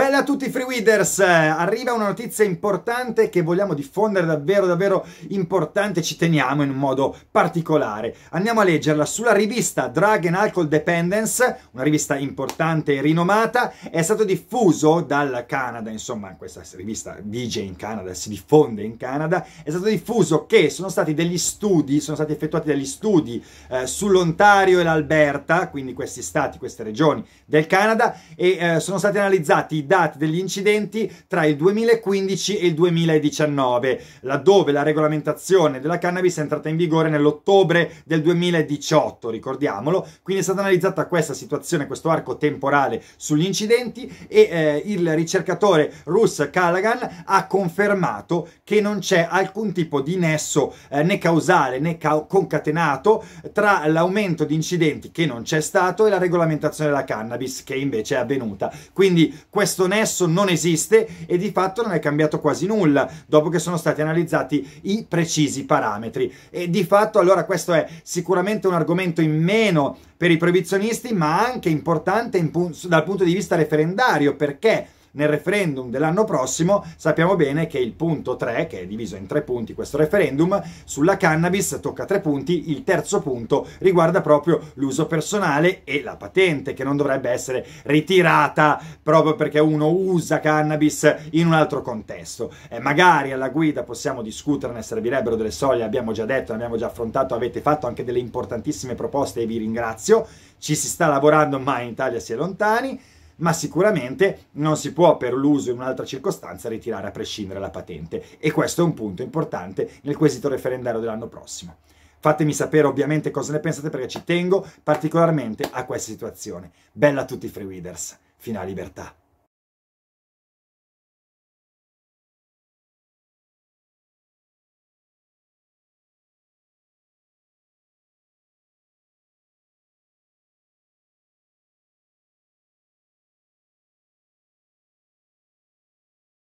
Bella a tutti i free readers! arriva una notizia importante che vogliamo diffondere davvero davvero importante, ci teniamo in un modo particolare. Andiamo a leggerla sulla rivista Drug and Alcohol Dependence, una rivista importante e rinomata, è stato diffuso dal Canada, insomma questa rivista vige in Canada, si diffonde in Canada, è stato diffuso che sono stati degli studi, sono stati effettuati degli studi eh, sull'Ontario e l'Alberta, quindi questi stati, queste regioni del Canada, e eh, sono stati analizzati dati degli incidenti tra il 2015 e il 2019, laddove la regolamentazione della cannabis è entrata in vigore nell'ottobre del 2018, ricordiamolo. Quindi è stata analizzata questa situazione, questo arco temporale sugli incidenti e eh, il ricercatore Russ Callaghan ha confermato che non c'è alcun tipo di nesso eh, né causale né ca concatenato tra l'aumento di incidenti che non c'è stato e la regolamentazione della cannabis che invece è avvenuta. Quindi questo questo nesso non esiste e di fatto non è cambiato quasi nulla dopo che sono stati analizzati i precisi parametri. E di fatto allora questo è sicuramente un argomento in meno per i proibizionisti, ma anche importante pu dal punto di vista referendario perché nel referendum dell'anno prossimo sappiamo bene che il punto 3, che è diviso in tre punti questo referendum, sulla cannabis tocca tre punti, il terzo punto riguarda proprio l'uso personale e la patente che non dovrebbe essere ritirata proprio perché uno usa cannabis in un altro contesto. Eh, magari alla guida possiamo discuterne, servirebbero delle soglie, abbiamo già detto, abbiamo già affrontato, avete fatto anche delle importantissime proposte e vi ringrazio. Ci si sta lavorando ma in Italia si è lontani ma sicuramente non si può per l'uso in un'altra circostanza ritirare a prescindere la patente e questo è un punto importante nel quesito referendario dell'anno prossimo. Fatemi sapere ovviamente cosa ne pensate perché ci tengo particolarmente a questa situazione. Bella a tutti i free readers, fino alla libertà.